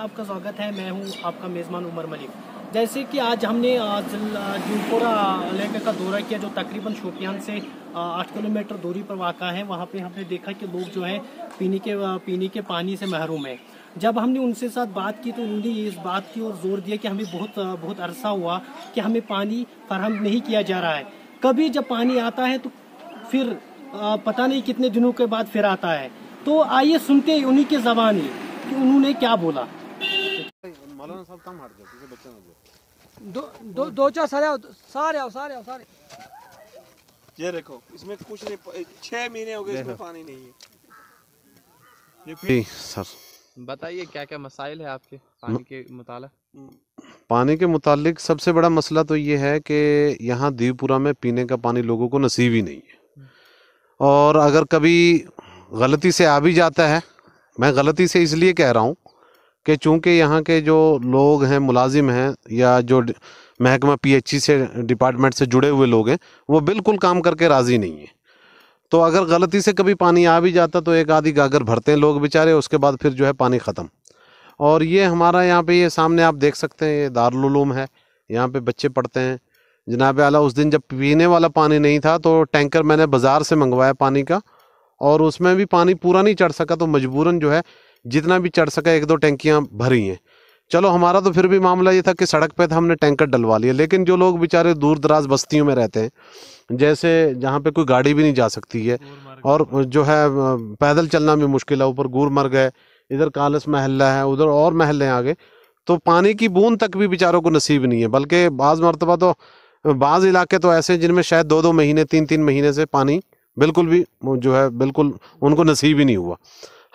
आपका स्वागत है मैं हूं आपका मेज़बान उमर मलिक जैसे कि आज हमने जूपोरा इलाके का दौरा किया जो तकरीबन शोपियान से आठ किलोमीटर दूरी पर वाक़ा है वहाँ पे हमने देखा कि लोग जो है पीने के पीने के पानी से महरूम है जब हमने उनसे साथ बात की तो उन्होंने इस बात की ओर जोर दिया कि हमें बहुत बहुत अरसा हुआ कि हमें पानी फरहम नहीं किया जा रहा है कभी जब पानी आता है तो फिर पता नहीं कितने दिनों के बाद फिर आता है तो आइए सुनते उन्हीं के ज़बानी कि उन्होंने क्या बोला ये देखो इसमें कुछ नहीं महीने हो गए इसमें पानी नहीं है जी सर बताइए क्या क्या मसाइल है आपके पानी के मुताला हम्म। पानी के मुतालिक सबसे बड़ा मसला तो ये है कि यहाँ दीवपुरा में पीने का पानी लोगों को नसीब ही नहीं है और अगर कभी गलती से आ भी जाता है मैं गलती से इसलिए कह रहा हूँ कि चूँकि यहाँ के जो लोग हैं मुलाजिम हैं या जो महकमा पीएचई से डिपार्टमेंट से जुड़े हुए लोग हैं वो बिल्कुल काम करके राज़ी नहीं है तो अगर गलती से कभी पानी आ भी जाता तो एक आधी गागर भरते हैं लोग बेचारे उसके बाद फिर जो है पानी ख़त्म और ये हमारा यहाँ पे ये सामने आप देख सकते हैं ये दारूम है यहाँ पे बच्चे पढ़ते हैं जनाब आला उस दिन जब पीने वाला पानी नहीं था तो टैंकर मैंने बाज़ार से मंगवाया पानी का और उसमें भी पानी पूरा नहीं चढ़ सका तो मजबूरन जो है जितना भी चढ़ सका एक दो टैंकियाँ भरी हैं चलो हमारा तो फिर भी मामला ये था कि सड़क पे था तो हमने टैंकर डलवा लिया लेकिन जो लोग बेचारे दूर दराज बस्तियों में रहते हैं जैसे जहाँ पे कोई गाड़ी भी नहीं जा सकती है और जो है पैदल चलना भी मुश्किल है ऊपर गुरमर्ग है इधर कालस महल्ला है उधर और महल्ले आगे तो पानी की बूंद तक भी बेचारों को नसीब नहीं है बल्कि बाज़ मरतबा तो बाज़ इलाके तो ऐसे हैं जिनमें शायद दो दो महीने तीन तीन महीने से पानी बिल्कुल भी जो है बिल्कुल उनको नसीब ही नहीं हुआ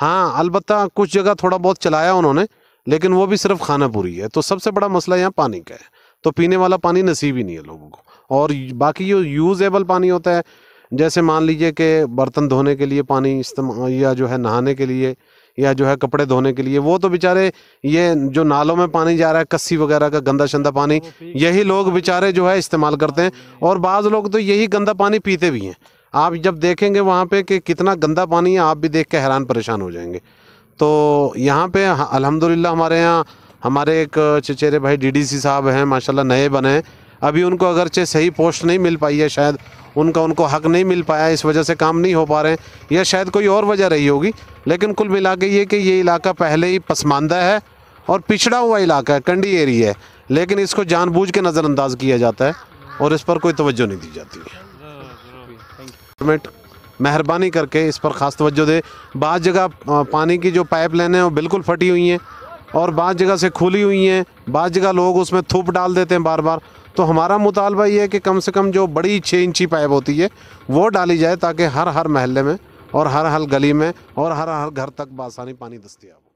हाँ अलबत् कुछ जगह थोड़ा बहुत चलाया उन्होंने लेकिन वो भी सिर्फ खाना पूरी है तो सबसे बड़ा मसला यहाँ पानी का है तो पीने वाला पानी नसीब ही नहीं है लोगों को और बाकी जो यूज़ेबल पानी होता है जैसे मान लीजिए कि बर्तन धोने के लिए पानी इस्तेमाल या जो है नहाने के लिए या जो है कपड़े धोने के लिए वो तो बेचारे ये जो नालों में पानी जा रहा है कस्सी वगैरह का गंदा शंदा पानी यही लोग बेचारे जो है इस्तेमाल करते हैं और हाँ। बाज़ लोग तो यही गंदा पानी पीते भी हैं आप जब देखेंगे वहाँ पे कि कितना गंदा पानी है आप भी देख के हैरान परेशान हो जाएंगे तो यहाँ पे अल्हम्दुलिल्लाह हमारे यहाँ हमारे एक चचेरे भाई डीडीसी साहब हैं माशाल्लाह नए बने हैं अभी उनको अगरचे सही पोस्ट नहीं मिल पाई है शायद उनका उनको हक नहीं मिल पाया इस वजह से काम नहीं हो पा रहे हैं या शायद कोई और वजह रही होगी लेकिन कुल मिला के ये कि ये इलाका पहले ही पसमानदा है और पिछड़ा हुआ इलाका है कंडी एरिया है लेकिन इसको जानबूझ के नज़रअंदाज किया जाता है और इस पर कोई तवज्जो नहीं दी जाती है गवर्नमेंट मेहरबानी करके इस पर ख़ास तवज्जो दे बाद जगह पानी की जो पाइप लाइन हैं वो बिल्कुल फटी हुई हैं और बाद जगह से खुली हुई हैं बाद जगह लोग उसमें थूप डाल देते हैं बार बार तो हमारा मुतालबा ये है कि कम से कम जो बड़ी छः इंची पाइप होती है वो डाली जाए ताकि हर हर महल्ले में और हर हर गली में और हर हर घर तक बासानी पानी दस्तियाब हो